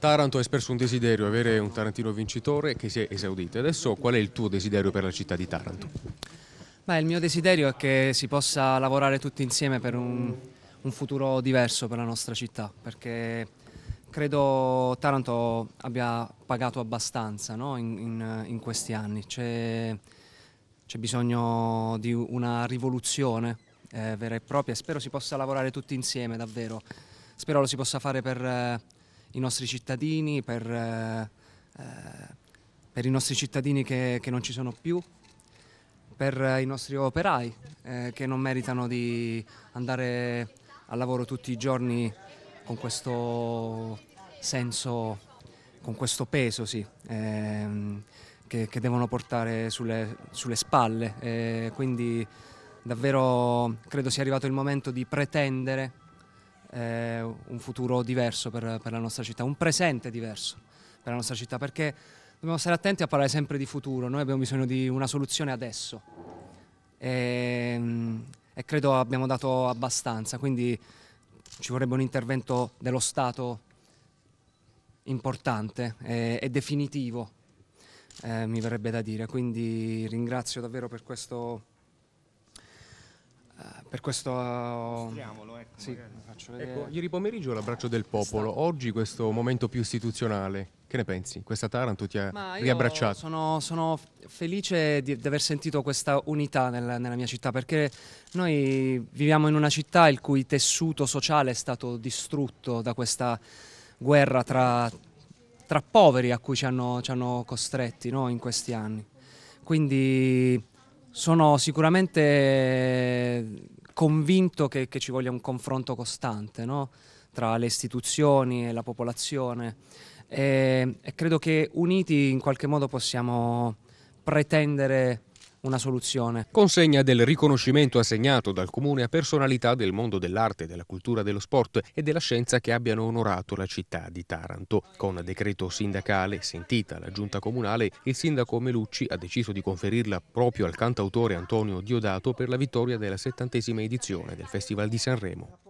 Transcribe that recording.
Taranto ha espresso un desiderio, avere un Tarantino vincitore che si è esaudito. Adesso qual è il tuo desiderio per la città di Taranto? Beh, il mio desiderio è che si possa lavorare tutti insieme per un, un futuro diverso per la nostra città, perché credo Taranto abbia pagato abbastanza no? in, in, in, questi anni. C'è, bisogno di una rivoluzione eh, vera e propria e spero si possa lavorare tutti insieme davvero. Spero lo si possa fare per... Eh, i nostri cittadini, per, eh, eh, per i nostri cittadini che, che, non ci sono più, per eh, i nostri operai eh, che non meritano di andare al lavoro tutti i giorni con questo senso, con questo peso sì, ehm, che, che, devono portare sulle, sulle spalle. Eh, quindi davvero credo sia arrivato il momento di pretendere eh, un futuro diverso per, per, la nostra città, un presente diverso per la nostra città, perché dobbiamo stare attenti a parlare sempre di futuro, noi abbiamo bisogno di una soluzione adesso e, ehm, e credo abbiamo dato abbastanza, quindi ci vorrebbe un intervento dello Stato importante e, e definitivo, eh, mi verrebbe da dire, quindi ringrazio davvero per questo per questo... Uh, Mostriamolo, ecco, sì, ecco, ieri pomeriggio l'abbraccio del popolo, oggi questo momento più istituzionale. Che ne pensi? Questa Taranto ti ha Ma riabbracciato? Sono, sono felice di, di, aver sentito questa unità nella, nella mia città perché noi viviamo in una città il cui tessuto sociale è stato distrutto da questa guerra tra, tra poveri a cui ci hanno, ci hanno costretti no, in questi anni. Quindi sono sicuramente convinto che, che, ci voglia un confronto costante no? tra le istituzioni e la popolazione e, e credo che uniti in qualche modo possiamo pretendere una soluzione. Consegna del riconoscimento assegnato dal Comune a personalità del mondo dell'arte, della cultura, dello sport e della scienza che abbiano onorato la città di Taranto. Con decreto sindacale, sentita la giunta comunale, il sindaco Melucci ha deciso di conferirla proprio al cantautore Antonio Diodato per la vittoria della settantesima edizione del Festival di Sanremo.